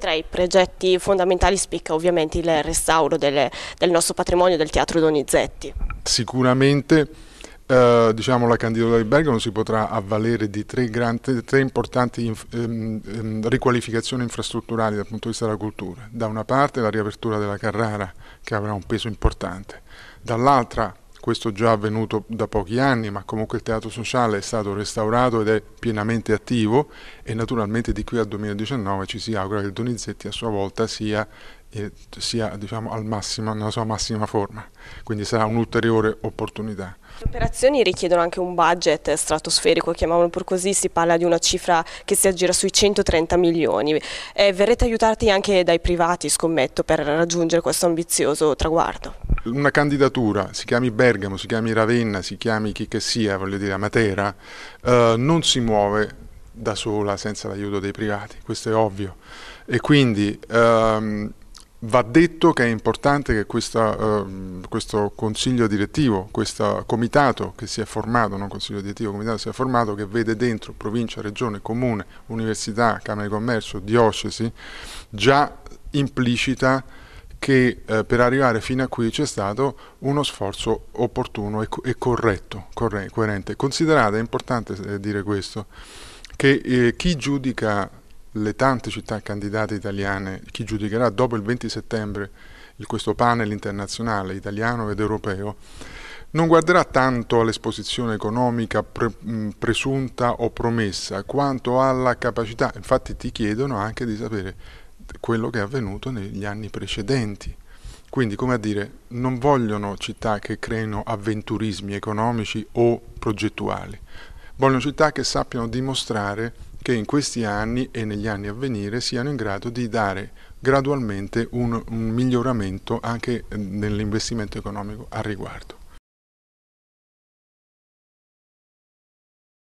Tra i progetti fondamentali spicca ovviamente il restauro delle, del nostro patrimonio del Teatro Donizetti. Sicuramente eh, diciamo, la candidatura di Bergamo si potrà avvalere di tre, grandi, tre importanti ehm, ehm, riqualificazioni infrastrutturali dal punto di vista della cultura. Da una parte la riapertura della Carrara che avrà un peso importante, dall'altra questo già avvenuto da pochi anni, ma comunque il teatro sociale è stato restaurato ed è pienamente attivo e naturalmente di qui al 2019 ci si augura che Donizetti a sua volta sia e sia diciamo, al massimo, nella sua massima forma, quindi sarà un'ulteriore opportunità. Le operazioni richiedono anche un budget stratosferico, chiamiamolo per così, si parla di una cifra che si aggira sui 130 milioni. Eh, verrete aiutati anche dai privati, scommetto, per raggiungere questo ambizioso traguardo? Una candidatura, si chiami Bergamo, si chiami Ravenna, si chiami chi che sia, voglio dire Matera, eh, non si muove da sola senza l'aiuto dei privati, questo è ovvio. E quindi... Ehm, Va detto che è importante che questa, uh, questo consiglio direttivo, questo comitato che si è formato, non consiglio direttivo, comitato si è formato, che vede dentro provincia, regione, comune, università, Camera di Commercio, diocesi, già implicita che eh, per arrivare fino a qui c'è stato uno sforzo opportuno e, e corretto, corre coerente. Considerate, è importante eh, dire questo, che eh, chi giudica le tante città candidate italiane, chi giudicherà dopo il 20 settembre questo panel internazionale italiano ed europeo, non guarderà tanto all'esposizione economica pre, mm, presunta o promessa, quanto alla capacità, infatti ti chiedono anche di sapere quello che è avvenuto negli anni precedenti. Quindi, come a dire, non vogliono città che creino avventurismi economici o progettuali, vogliono città che sappiano dimostrare che in questi anni e negli anni a venire siano in grado di dare gradualmente un, un miglioramento anche eh, nell'investimento economico a riguardo.